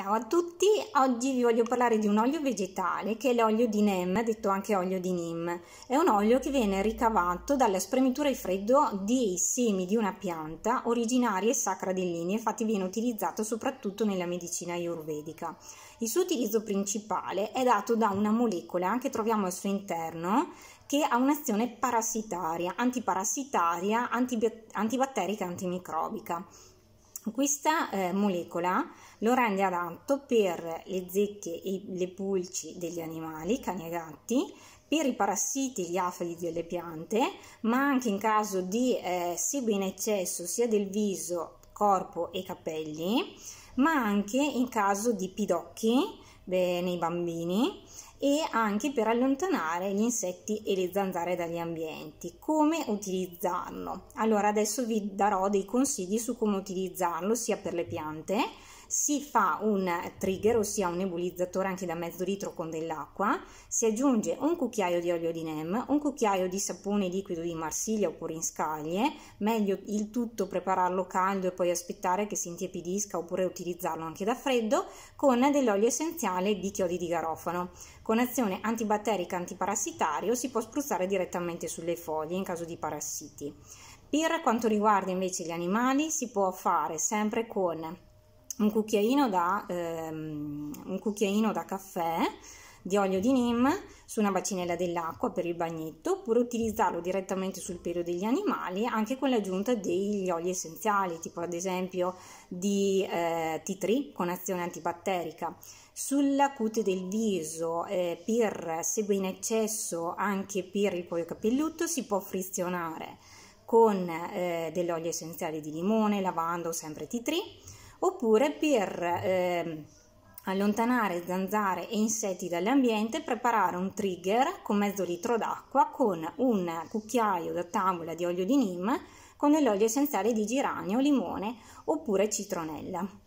Ciao a tutti, oggi vi voglio parlare di un olio vegetale che è l'olio di NEM, detto anche olio di NIM. È un olio che viene ricavato dalla spremitura e freddo dei semi di una pianta originaria e sacra dell'India, infatti viene utilizzato soprattutto nella medicina ayurvedica. Il suo utilizzo principale è dato da una molecola che troviamo al suo interno che ha un'azione parassitaria, antiparassitaria, antibatterica e antimicrobica. Questa eh, molecola lo rende adatto per le zecche e le pulci degli animali, cani e gatti, per i parassiti e gli afidi delle piante, ma anche in caso di eh, sebo in eccesso sia del viso, corpo e capelli, ma anche in caso di pidocchi beh, nei bambini e anche per allontanare gli insetti e le zanzare dagli ambienti. Come utilizzarlo? Allora adesso vi darò dei consigli su come utilizzarlo sia per le piante, si fa un trigger, ossia un nebulizzatore anche da mezzo litro con dell'acqua, si aggiunge un cucchiaio di olio di neem, un cucchiaio di sapone liquido di Marsiglia oppure in scaglie, meglio il tutto prepararlo caldo e poi aspettare che si intiepidisca oppure utilizzarlo anche da freddo, con dell'olio essenziale di chiodi di garofano. Con azione antibatterica antiparassitario si può spruzzare direttamente sulle foglie in caso di parassiti. Per quanto riguarda invece gli animali si può fare sempre con un cucchiaino da, ehm, un cucchiaino da caffè di olio di neem su una bacinella dell'acqua per il bagnetto oppure utilizzarlo direttamente sul pelo degli animali anche con l'aggiunta degli oli essenziali, tipo ad esempio di eh, T3 con azione antibatterica. Sulla cute del viso, eh, per, se in eccesso anche per il cuoio capelluto, si può frizionare con eh, dell'olio essenziale di limone, lavanda o sempre T3, oppure per... Eh, allontanare zanzare e insetti dall'ambiente, preparare un trigger con mezzo litro d'acqua con un cucchiaio da tavola di olio di neem con dell'olio essenziale di giranio, limone oppure citronella.